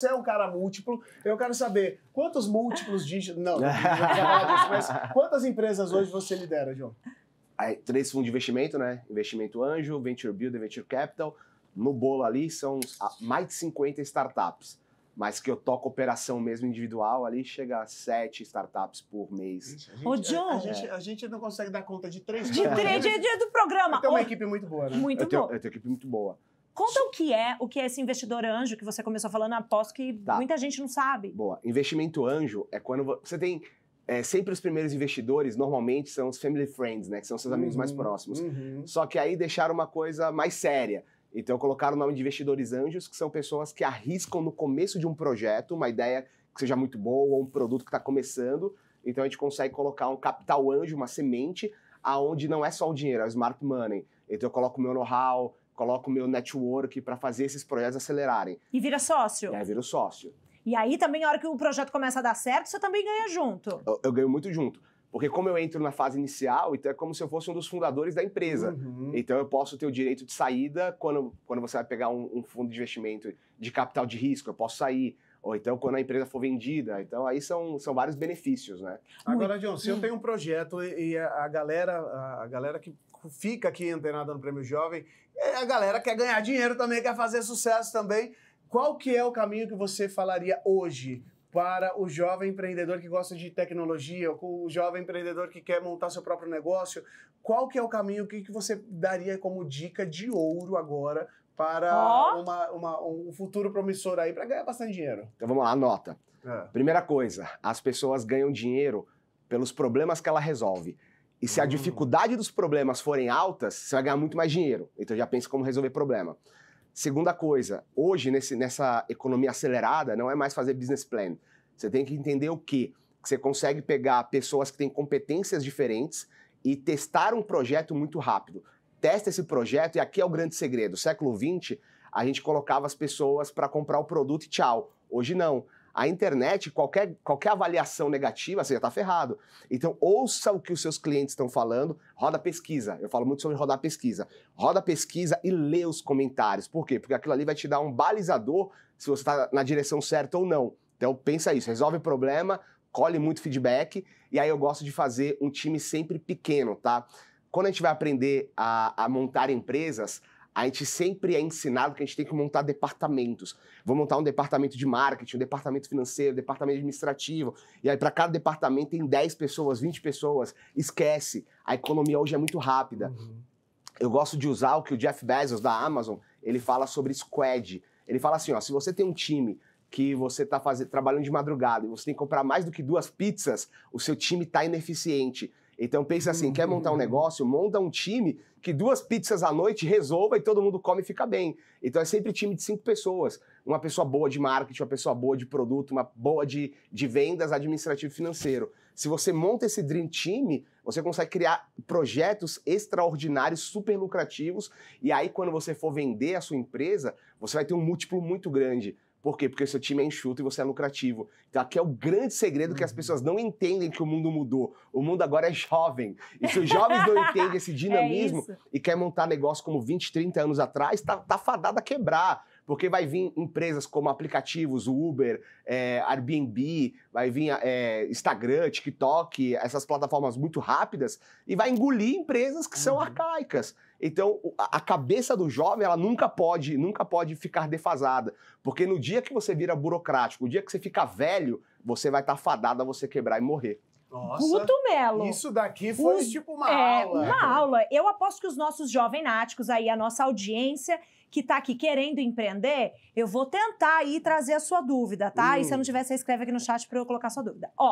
Você é um cara múltiplo, eu quero saber quantos múltiplos de. Não, não disso, mas quantas empresas hoje você lidera, João? Aí, três fundos de investimento, né? Investimento Anjo, Venture Builder, Venture Capital. No bolo ali são ah, mais de 50 startups, mas que eu toco operação mesmo individual ali, chega a sete startups por mês. Ô, é, John! A, a, é. gente, a, gente, não consegue dar conta de três. De três dias do programa. Tem uma equipe muito boa, né? Muito boa. eu tenho uma equipe muito boa. Conta o que é, o que é esse investidor anjo que você começou falando, aposto que tá. muita gente não sabe. Boa. Investimento anjo é quando você tem é, sempre os primeiros investidores normalmente são os family friends, né? Que são seus amigos uhum, mais próximos. Uhum. Só que aí deixaram uma coisa mais séria. Então colocaram o nome de investidores anjos, que são pessoas que arriscam no começo de um projeto, uma ideia que seja muito boa ou um produto que está começando. Então a gente consegue colocar um capital anjo, uma semente, aonde não é só o dinheiro, é o smart money. Então eu coloco o meu know-how, coloco o meu network para fazer esses projetos acelerarem. E vira sócio. E aí vira sócio. E aí também, na hora que o projeto começa a dar certo, você também ganha junto. Eu, eu, ganho muito junto. Porque como eu entro na fase inicial, então é como se eu fosse um dos fundadores da empresa. Uhum. Então eu posso ter o direito de saída quando, quando você vai pegar um, um fundo de investimento de capital de risco, eu posso sair ou então quando a empresa for vendida. Então, aí são, são vários benefícios, né? Agora, John, se eu hum. tenho um projeto e a, galera, a, galera que fica aqui antenada no Prêmio Jovem, é, a galera quer ganhar dinheiro também, quer fazer sucesso também. Qual que é o caminho que você falaria hoje para o jovem empreendedor que gosta de tecnologia, ou o jovem empreendedor que quer montar seu próprio negócio? Qual que é o caminho que, que você daria como dica de ouro agora para oh. uma, uma, um futuro promissor aí para ganhar bastante dinheiro. Então vamos lá, anota. É. Primeira coisa, as pessoas ganham dinheiro pelos problemas que ela resolve. E se a hum. dificuldade dos problemas forem altas, você vai ganhar muito mais dinheiro. Então já pensa como resolver problema. Segunda coisa, hoje nesse, nessa economia acelerada, não é mais fazer business plan. Você tem que entender o quê? Que você consegue pegar pessoas que têm competências diferentes e testar um projeto muito rápido testa esse projeto e aqui é o grande segredo. Século XX, a gente colocava as pessoas para comprar o produto e tchau. Hoje não. A internet, qualquer, qualquer avaliação negativa, você já está ferrado. Então, ouça o que os seus clientes estão falando, roda pesquisa. Eu falo muito sobre rodar pesquisa. Roda pesquisa e lê os comentários. Por quê? Porque aquilo ali vai te dar um balizador se você está na direção certa ou não. Então, pensa isso, resolve o problema, colhe muito feedback, e aí eu gosto de fazer um time sempre pequeno, tá? quando a gente vai aprender a, a montar empresas, a gente sempre é ensinado que a gente tem que montar departamentos. Vou montar um departamento de marketing, um departamento financeiro, um departamento administrativo. E aí, para cada departamento, tem 10 pessoas, 20 pessoas. Esquece. A economia hoje é muito rápida. Uhum. Eu gosto de usar o que o Jeff Bezos, da Amazon, ele fala sobre squad. Ele fala assim: ó, se você tem um time que você está trabalhando de madrugada e você tem que comprar mais do que duas pizzas, o seu time está ineficiente. Então pensa assim, quer montar um uhum. negócio, monta um time que duas pizzas à noite resolva e todo mundo come e fica bem. Então é sempre time de cinco pessoas. Uma pessoa boa de marketing, uma pessoa boa de produto, uma boa de, de vendas, administrativo e financeiro. Se você monta esse Dream Team, você consegue criar projetos extraordinários, super lucrativos, e aí quando você for vender a sua empresa, você vai ter um múltiplo muito grande. Por quê? Porque seu time é enxuto e você é lucrativo. Então, aqui é o grande segredo que as uhum. pessoas não entendem que o mundo mudou. O mundo agora é jovem. E se os jovens não entendem esse é dinamismo é e quer montar negócio como 20, 30 anos atrás, tá, tá fadado a quebrar. Porque vai vir empresas como aplicativos, Uber, é, Airbnb, vai vir é, Instagram, TikTok, essas plataformas muito rápidas, e vai engolir empresas que uhum. são arcaicas. Então, a cabeça do jovem, ela nunca pode, nunca pode ficar defasada, porque no dia que você vira burocrático, no dia que você fica velho, você vai estar tá fadado a você quebrar e morrer. Nossa, Melo. Isso daqui foi os, tipo uma é, aula. Uma aula. Eu aposto que os nossos jovens náticos aí, a nossa audiência que está aqui querendo empreender, eu vou tentar aí trazer a sua dúvida, tá? Hum. E se eu não hum. tiver, você escreve aqui no chat para eu colocar a sua dúvida. Ó,